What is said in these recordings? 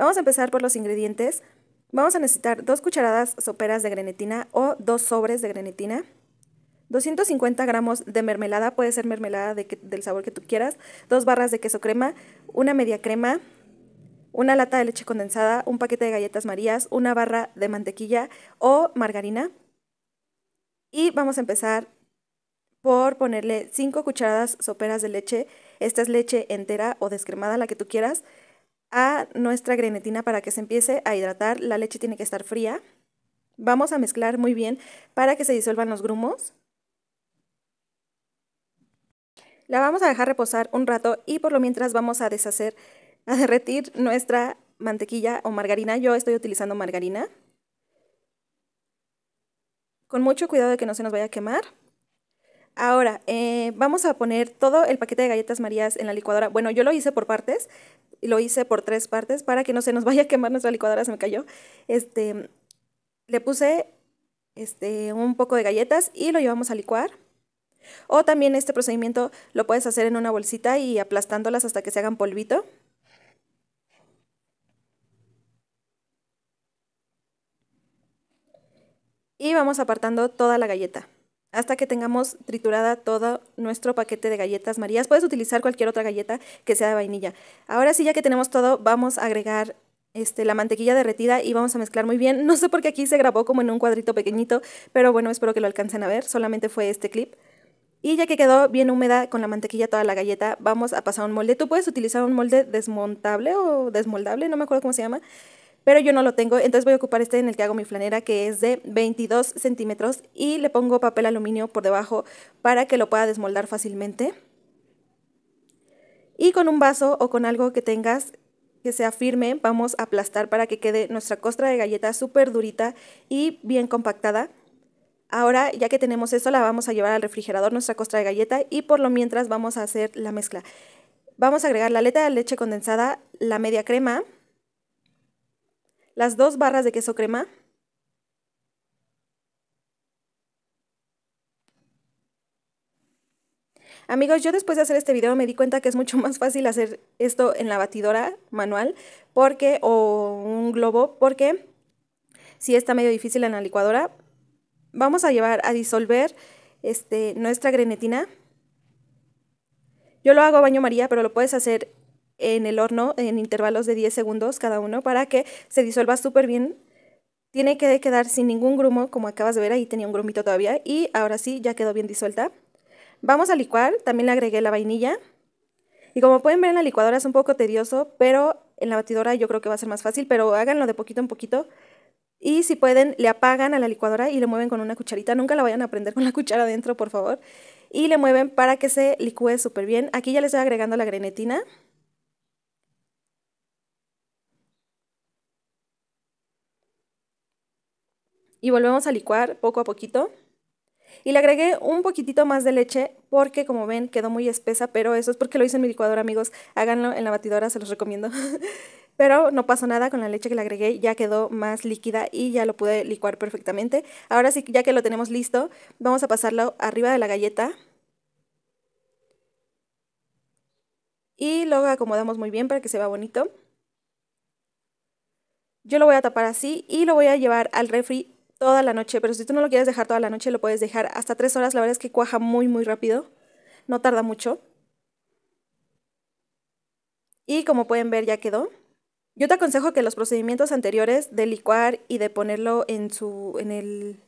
Vamos a empezar por los ingredientes. Vamos a necesitar dos cucharadas soperas de grenetina o dos sobres de grenetina. 250 gramos de mermelada, puede ser mermelada del sabor que tú quieras, dos barras de queso crema, una media crema, una lata de leche condensada, un paquete de galletas marías, una barra de mantequilla o margarina. Y vamos a empezar por ponerle 5 cucharadas soperas de leche. Esta es leche entera o descremada, la que tú quieras a nuestra grenetina para que se empiece a hidratar. La leche tiene que estar fría. Vamos a mezclar muy bien para que se disuelvan los grumos. La vamos a dejar reposar un rato y por lo mientras vamos a deshacer, a derretir nuestra mantequilla o margarina. Yo estoy utilizando margarina. Con mucho cuidado de que no se nos vaya a quemar. Ahora, eh, vamos a poner todo el paquete de galletas marías en la licuadora. Bueno, yo lo hice por partes, lo hice por tres partes para que no se nos vaya a quemar nuestra licuadora, se me cayó. Este, le puse este, un poco de galletas y lo llevamos a licuar. O también este procedimiento lo puedes hacer en una bolsita y aplastándolas hasta que se hagan polvito. Y vamos apartando toda la galleta hasta que tengamos triturada todo nuestro paquete de galletas marías. Puedes utilizar cualquier otra galleta que sea de vainilla. Ahora sí, ya que tenemos todo, vamos a agregar este, la mantequilla derretida y vamos a mezclar muy bien. No sé por qué aquí se grabó como en un cuadrito pequeñito, pero bueno, espero que lo alcancen a ver. Solamente fue este clip. Y ya que quedó bien húmeda con la mantequilla toda la galleta, vamos a pasar un molde. Tú puedes utilizar un molde desmontable o desmoldable, no me acuerdo cómo se llama pero yo no lo tengo, entonces voy a ocupar este en el que hago mi flanera, que es de 22 centímetros y le pongo papel aluminio por debajo para que lo pueda desmoldar fácilmente. Y con un vaso o con algo que tengas que sea firme, vamos a aplastar para que quede nuestra costra de galleta súper durita y bien compactada. Ahora, ya que tenemos eso, la vamos a llevar al refrigerador, nuestra costra de galleta, y por lo mientras vamos a hacer la mezcla. Vamos a agregar la aleta de leche condensada, la media crema, las dos barras de queso crema. Amigos, yo después de hacer este video me di cuenta que es mucho más fácil hacer esto en la batidora manual porque o un globo porque si está medio difícil en la licuadora, vamos a llevar a disolver este, nuestra grenetina. Yo lo hago baño María, pero lo puedes hacer en el horno en intervalos de 10 segundos cada uno para que se disuelva súper bien. Tiene que quedar sin ningún grumo, como acabas de ver, ahí tenía un grumito todavía y ahora sí ya quedó bien disuelta. Vamos a licuar, también le agregué la vainilla. Y como pueden ver en la licuadora es un poco tedioso, pero en la batidora yo creo que va a ser más fácil, pero háganlo de poquito en poquito. Y si pueden, le apagan a la licuadora y le mueven con una cucharita. Nunca la vayan a prender con la cuchara adentro, por favor. Y le mueven para que se licúe súper bien. Aquí ya les estoy agregando la grenetina. y volvemos a licuar poco a poquito. Y le agregué un poquitito más de leche porque como ven quedó muy espesa, pero eso es porque lo hice en mi licuadora amigos, háganlo en la batidora, se los recomiendo. pero no pasó nada con la leche que le agregué, ya quedó más líquida y ya lo pude licuar perfectamente. Ahora sí, ya que lo tenemos listo, vamos a pasarlo arriba de la galleta. Y luego acomodamos muy bien para que se vea bonito. Yo lo voy a tapar así y lo voy a llevar al refri toda la noche, pero si tú no lo quieres dejar toda la noche, lo puedes dejar hasta tres horas. La verdad es que cuaja muy, muy rápido. No tarda mucho. Y como pueden ver, ya quedó. Yo te aconsejo que los procedimientos anteriores de licuar y de ponerlo en, su, en el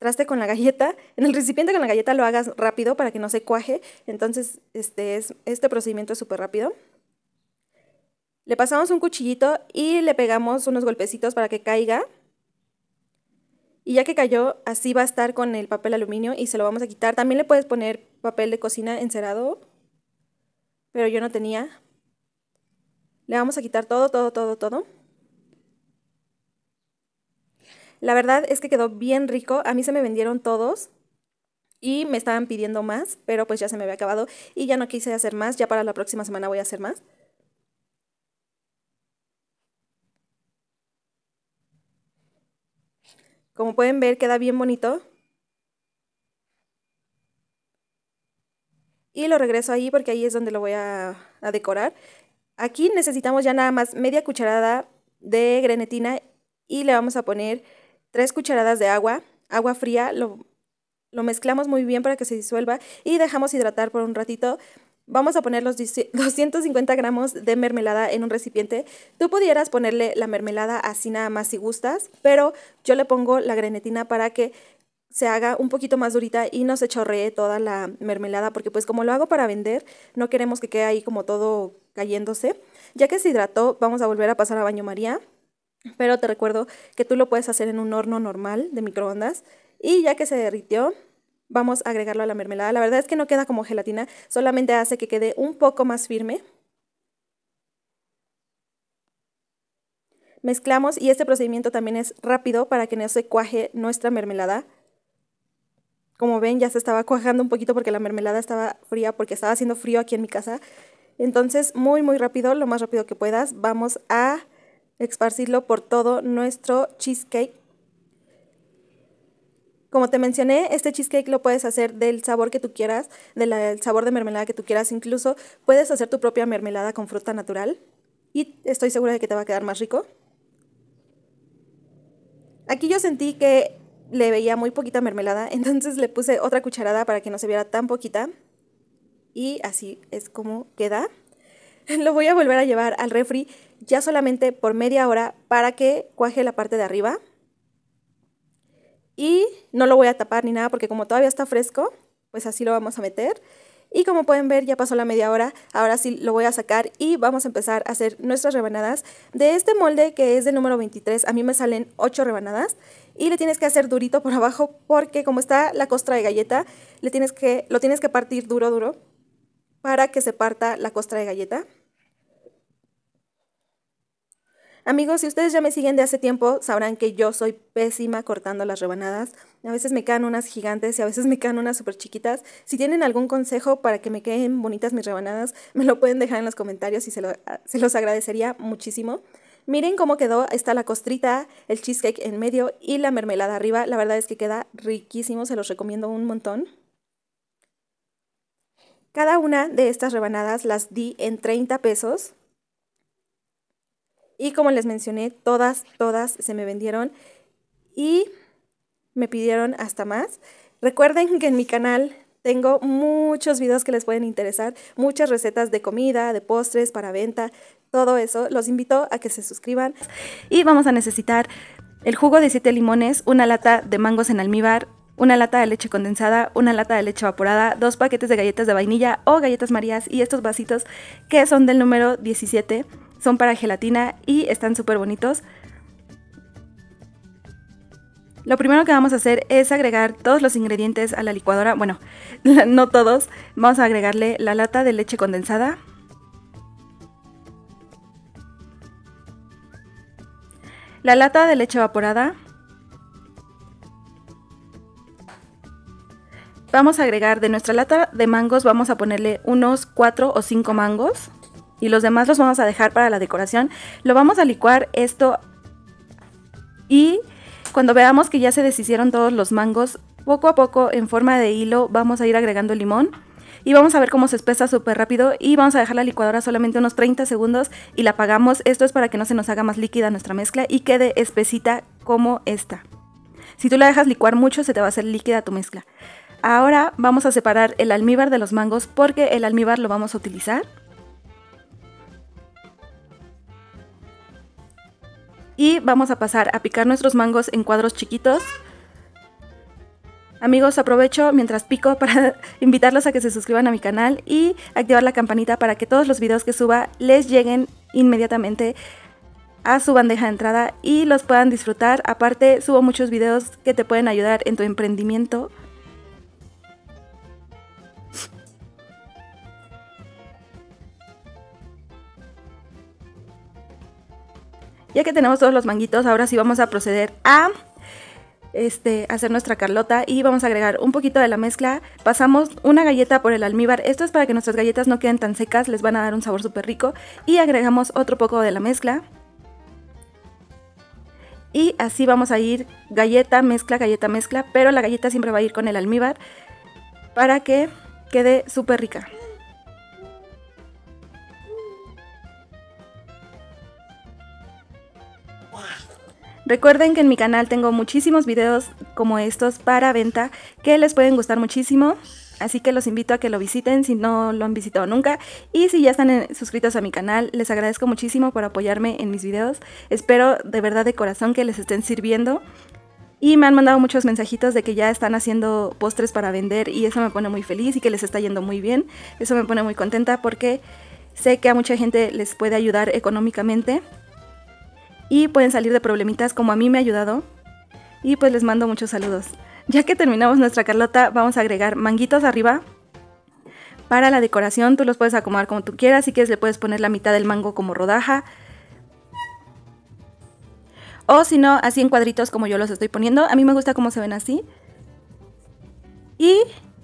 traste con la galleta, en el recipiente con la galleta lo hagas rápido para que no se cuaje. Entonces, este, es, este procedimiento es súper rápido. Le pasamos un cuchillito y le pegamos unos golpecitos para que caiga y ya que cayó, así va a estar con el papel aluminio y se lo vamos a quitar. También le puedes poner papel de cocina encerado, pero yo no tenía. Le vamos a quitar todo, todo, todo, todo. La verdad es que quedó bien rico. A mí se me vendieron todos y me estaban pidiendo más, pero pues ya se me había acabado y ya no quise hacer más. Ya para la próxima semana voy a hacer más. Como pueden ver, queda bien bonito. Y lo regreso ahí porque ahí es donde lo voy a, decorar. Aquí necesitamos ya nada más media cucharada de grenetina y le vamos a poner tres cucharadas de agua, agua fría, lo, lo mezclamos muy bien para que se disuelva y dejamos hidratar por un ratito vamos a poner los 250 gramos de mermelada en un recipiente. Tú pudieras ponerle la mermelada así nada más si gustas, pero yo le pongo la grenetina para que se haga un poquito más durita y no se chorree toda la mermelada, porque pues como lo hago para vender, no queremos que quede ahí como todo cayéndose. Ya que se hidrató, vamos a volver a pasar a baño María, pero te recuerdo que tú lo puedes hacer en un horno normal de microondas. Y ya que se derritió, vamos a agregarlo a la mermelada. La verdad es que no queda como gelatina, solamente hace que quede un poco más firme. Mezclamos y este procedimiento también es rápido para que no se cuaje nuestra mermelada. Como ven ya se estaba cuajando un poquito porque la mermelada estaba fría, porque estaba haciendo frío aquí en mi casa. Entonces muy muy rápido, lo más rápido que puedas, vamos a esparcirlo por todo nuestro cheesecake como te mencioné, este cheesecake lo puedes hacer del sabor que tú quieras, del sabor de mermelada que tú quieras, incluso puedes hacer tu propia mermelada con fruta natural y estoy segura de que te va a quedar más rico. Aquí yo sentí que le veía muy poquita mermelada, entonces le puse otra cucharada para que no se viera tan poquita y así es como queda. Lo voy a volver a llevar al refri ya solamente por media hora para que cuaje la parte de arriba. Y no lo voy a tapar ni nada porque como todavía está fresco, pues así lo vamos a meter. Y como pueden ver, ya pasó la media hora, ahora sí lo voy a sacar y vamos a empezar a hacer nuestras rebanadas. De este molde que es de número 23, a mí me salen 8 rebanadas y le tienes que hacer durito por abajo porque como está la costra de galleta, le tienes que, lo tienes que partir duro, duro para que se parta la costra de galleta. Amigos, si ustedes ya me siguen de hace tiempo, sabrán que yo soy pésima cortando las rebanadas. A veces me quedan unas gigantes y a veces me quedan unas súper chiquitas. Si tienen algún consejo para que me queden bonitas mis rebanadas, me lo pueden dejar en los comentarios y se, se los agradecería muchísimo. Miren cómo quedó, está la costrita, el cheesecake en medio y la mermelada arriba. La verdad es que queda riquísimo, se los recomiendo un montón. Cada una de estas rebanadas las di en 30 pesos. Y como les mencioné, todas, todas se me vendieron y me pidieron hasta más. Recuerden que en mi canal tengo muchos videos que les pueden interesar, muchas recetas de comida, de postres, para venta, todo eso. Los invito a que se suscriban. Y vamos a necesitar el jugo de 7 limones, una lata de mangos en almíbar, una lata de leche condensada, una lata de leche evaporada, dos paquetes de galletas de vainilla o galletas marías y estos vasitos que son del número 17. Son para gelatina y están súper bonitos. Lo primero que vamos a hacer es agregar todos los ingredientes a la licuadora. Bueno, no todos. Vamos a agregarle la lata de leche condensada. La lata de leche evaporada. Vamos a agregar de nuestra lata de mangos, vamos a ponerle unos 4 o 5 mangos y los demás los vamos a dejar para la decoración. Lo vamos a licuar esto y cuando veamos que ya se deshicieron todos los mangos, poco a poco en forma de hilo vamos a ir agregando limón y vamos a ver cómo se espesa súper rápido y vamos a dejar la licuadora solamente unos 30 segundos y la apagamos. Esto es para que no se nos haga más líquida nuestra mezcla y quede espesita como esta. Si tú la dejas licuar mucho se te va a hacer líquida tu mezcla. Ahora vamos a separar el almíbar de los mangos porque el almíbar lo vamos a utilizar Y vamos a pasar a picar nuestros mangos en cuadros chiquitos. Amigos, aprovecho mientras pico para invitarlos a que se suscriban a mi canal y activar la campanita para que todos los videos que suba les lleguen inmediatamente a su bandeja de entrada y los puedan disfrutar. Aparte, subo muchos videos que te pueden ayudar en tu emprendimiento. Ya que tenemos todos los manguitos, ahora sí vamos a proceder a este, hacer nuestra carlota y vamos a agregar un poquito de la mezcla. Pasamos una galleta por el almíbar, esto es para que nuestras galletas no queden tan secas, les van a dar un sabor súper rico. Y agregamos otro poco de la mezcla. Y así vamos a ir galleta, mezcla, galleta, mezcla, pero la galleta siempre va a ir con el almíbar para que quede súper rica. Recuerden que en mi canal tengo muchísimos videos como estos para venta que les pueden gustar muchísimo. Así que los invito a que lo visiten si no lo han visitado nunca. Y si ya están suscritos a mi canal, les agradezco muchísimo por apoyarme en mis videos. Espero de verdad de corazón que les estén sirviendo. Y me han mandado muchos mensajitos de que ya están haciendo postres para vender y eso me pone muy feliz y que les está yendo muy bien. Eso me pone muy contenta porque sé que a mucha gente les puede ayudar económicamente y pueden salir de problemitas como a mí me ha ayudado. Y pues les mando muchos saludos. Ya que terminamos nuestra Carlota, vamos a agregar manguitos arriba. Para la decoración tú los puedes acomodar como tú quieras, así que le puedes poner la mitad del mango como rodaja. O si no, así en cuadritos como yo los estoy poniendo. A mí me gusta cómo se ven así. Y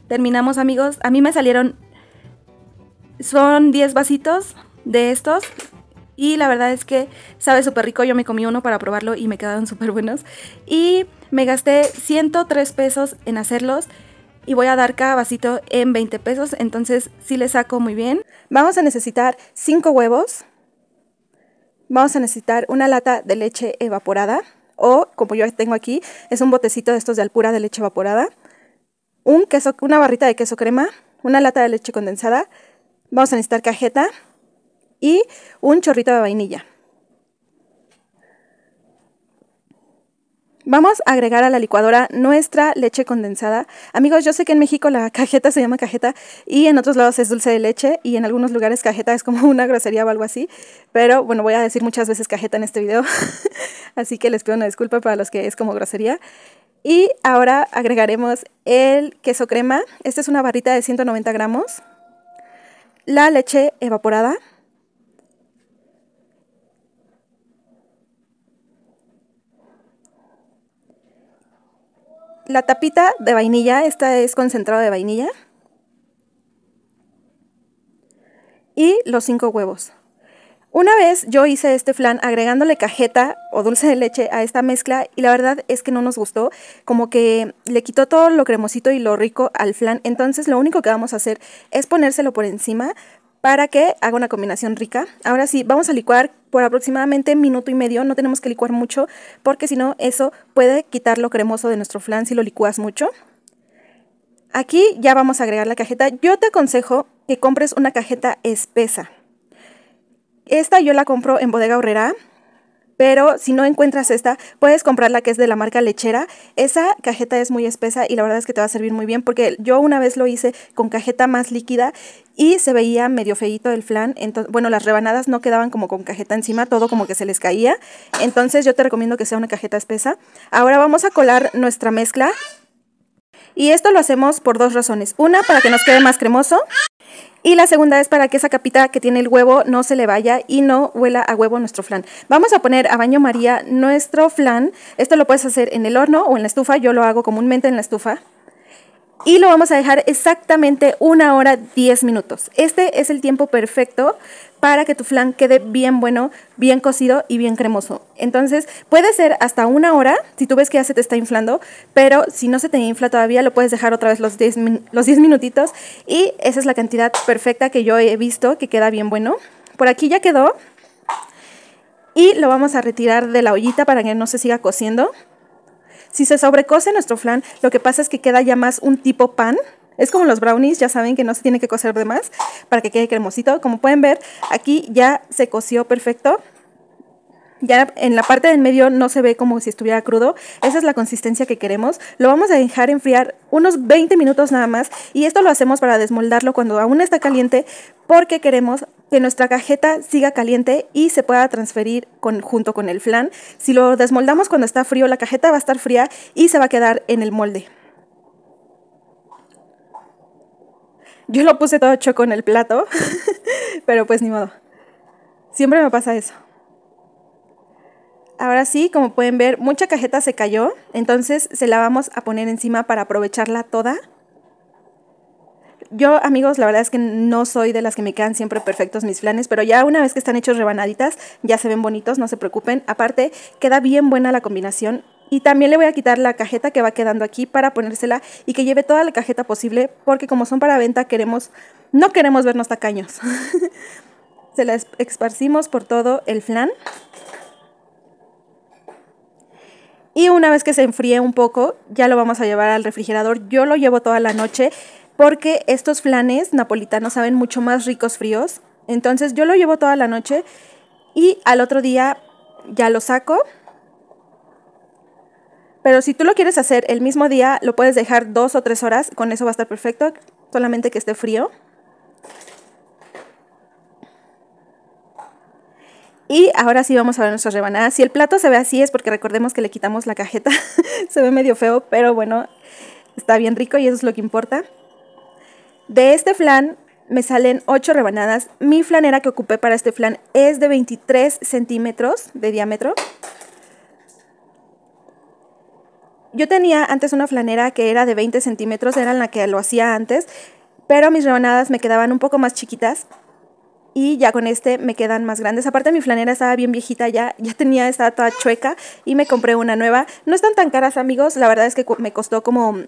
terminamos amigos. A mí me salieron... Son 10 vasitos de estos. Y la verdad es que sabe súper rico. Yo me comí uno para probarlo y me quedaron súper buenos. Y me gasté 103 pesos en hacerlos. Y voy a dar cada vasito en 20 pesos. Entonces sí le saco muy bien. Vamos a necesitar 5 huevos. Vamos a necesitar una lata de leche evaporada. O como yo tengo aquí, es un botecito de estos de alpura de leche evaporada. Un queso, una barrita de queso crema. Una lata de leche condensada. Vamos a necesitar cajeta y un chorrito de vainilla. Vamos a agregar a la licuadora nuestra leche condensada. Amigos, yo sé que en México la cajeta se llama cajeta y en otros lados es dulce de leche y en algunos lugares cajeta es como una grosería o algo así. Pero bueno, voy a decir muchas veces cajeta en este video, así que les pido una disculpa para los que es como grosería. Y ahora agregaremos el queso crema. Esta es una barrita de 190 gramos. La leche evaporada. la tapita de vainilla, esta es concentrada de vainilla. Y los cinco huevos. Una vez yo hice este flan agregándole cajeta o dulce de leche a esta mezcla y la verdad es que no nos gustó, como que le quitó todo lo cremosito y lo rico al flan, entonces lo único que vamos a hacer es ponérselo por encima para que haga una combinación rica. Ahora sí, vamos a licuar por aproximadamente minuto y medio, no tenemos que licuar mucho porque si no eso puede quitar lo cremoso de nuestro flan si lo licúas mucho. Aquí ya vamos a agregar la cajeta. Yo te aconsejo que compres una cajeta espesa. Esta yo la compro en Bodega Horrera pero si no encuentras esta, puedes comprar la que es de la marca lechera. Esa cajeta es muy espesa y la verdad es que te va a servir muy bien porque yo una vez lo hice con cajeta más líquida y se veía medio feito el flan. Entonces, bueno, las rebanadas no quedaban como con cajeta encima, todo como que se les caía. Entonces yo te recomiendo que sea una cajeta espesa. Ahora vamos a colar nuestra mezcla. Y esto lo hacemos por dos razones. Una, para que nos quede más cremoso. Y la segunda es para que esa capita que tiene el huevo no se le vaya y no huela a huevo nuestro flan. Vamos a poner a baño María nuestro flan. Esto lo puedes hacer en el horno o en la estufa. Yo lo hago comúnmente en la estufa y lo vamos a dejar exactamente una hora 10 minutos. Este es el tiempo perfecto para que tu flan quede bien bueno, bien cocido y bien cremoso. Entonces, puede ser hasta una hora, si tú ves que ya se te está inflando, pero si no se te infla todavía, lo puedes dejar otra vez los diez los 10 minutitos y esa es la cantidad perfecta que yo he visto que queda bien bueno. Por aquí ya quedó y lo vamos a retirar de la ollita para que no se siga cociendo. Si se sobrecose nuestro flan, lo que pasa es que queda ya más un tipo pan. Es como los brownies, ya saben que no se tiene que cocer de más para que quede cremosito. Como pueden ver, aquí ya se coció perfecto ya en la parte del medio no se ve como si estuviera crudo. Esa es la consistencia que queremos. Lo vamos a dejar enfriar unos 20 minutos nada más y esto lo hacemos para desmoldarlo cuando aún está caliente porque queremos que nuestra cajeta siga caliente y se pueda transferir junto con el flan. Si lo desmoldamos cuando está frío, la cajeta va a estar fría y se va a quedar en el molde. Yo lo puse todo choco en el plato, pero pues ni modo. Siempre me pasa eso. Ahora sí, como pueden ver, mucha cajeta se cayó, entonces se la vamos a poner encima para aprovecharla toda. Yo, amigos, la verdad es que no soy de las que me quedan siempre perfectos mis flanes, pero ya una vez que están hechos rebanaditas, ya se ven bonitos, no se preocupen. Aparte, queda bien buena la combinación. Y también le voy a quitar la cajeta que va quedando aquí para ponérsela y que lleve toda la cajeta posible, porque como son para venta, queremos, no queremos vernos tacaños. se las esparcimos por todo el flan. Y una vez que se enfríe un poco, ya lo vamos a llevar al refrigerador. Yo lo llevo toda la noche porque estos flanes napolitanos saben mucho más ricos fríos. Entonces yo lo llevo toda la noche y al otro día ya lo saco. Pero si tú lo quieres hacer el mismo día, lo puedes dejar dos o tres horas. Con eso va a estar perfecto, solamente que esté frío. Y ahora sí vamos a ver nuestras rebanadas. Si el plato se ve así es porque recordemos que le quitamos la cajeta. se ve medio feo, pero bueno, está bien rico y eso es lo que importa. De este flan me salen 8 rebanadas. Mi flanera que ocupé para este flan es de 23 centímetros de diámetro. Yo tenía antes una flanera que era de 20 centímetros, era la que lo hacía antes, pero mis rebanadas me quedaban un poco más chiquitas y ya con este me quedan más grandes. Aparte mi flanera estaba bien viejita ya, ya tenía, estaba toda chueca y me compré una nueva. No están tan caras amigos, la verdad es que me costó como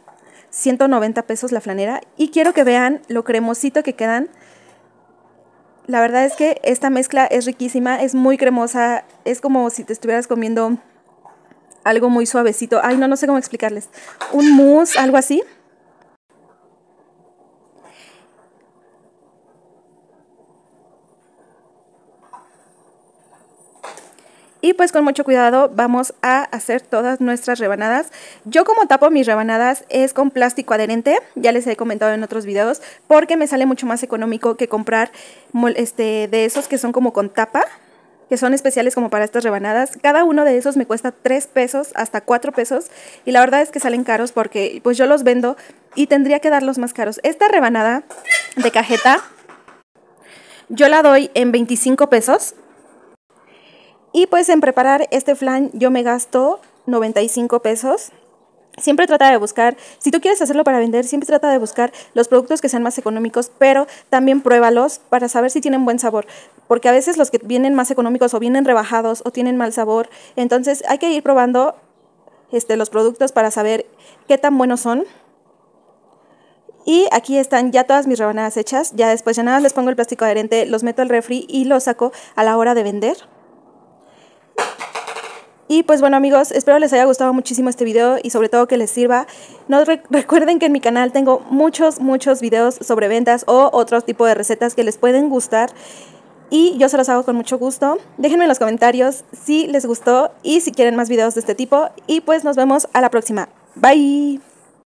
190 pesos la flanera y quiero que vean lo cremosito que quedan. La verdad es que esta mezcla es riquísima, es muy cremosa, es como si te estuvieras comiendo algo muy suavecito. Ay, no, no sé cómo explicarles. Un mousse, algo así. Y pues con mucho cuidado vamos a hacer todas nuestras rebanadas. Yo como tapo mis rebanadas es con plástico adherente, ya les he comentado en otros videos, porque me sale mucho más económico que comprar este, de esos que son como con tapa que son especiales como para estas rebanadas. Cada uno de esos me cuesta 3 pesos hasta 4 pesos y la verdad es que salen caros porque pues yo los vendo y tendría que darlos más caros. Esta rebanada de cajeta yo la doy en 25 pesos y pues en preparar este flan yo me gasto 95 pesos. Siempre trata de buscar, si tú quieres hacerlo para vender, siempre trata de buscar los productos que sean más económicos, pero también pruébalos para saber si tienen buen sabor, porque a veces los que vienen más económicos o vienen rebajados o tienen mal sabor, entonces hay que ir probando este, los productos para saber qué tan buenos son. Y aquí están ya todas mis rebanadas hechas, ya después ya nada les pongo el plástico adherente, los meto al refri y los saco a la hora de vender. Y pues bueno amigos, espero les haya gustado muchísimo este video y sobre todo que les sirva. No recuerden que en mi canal tengo muchos, muchos videos sobre ventas o otro tipo de recetas que les pueden gustar. Y yo se los hago con mucho gusto. Déjenme en los comentarios si les gustó y si quieren más videos de este tipo. Y pues nos vemos a la próxima. Bye.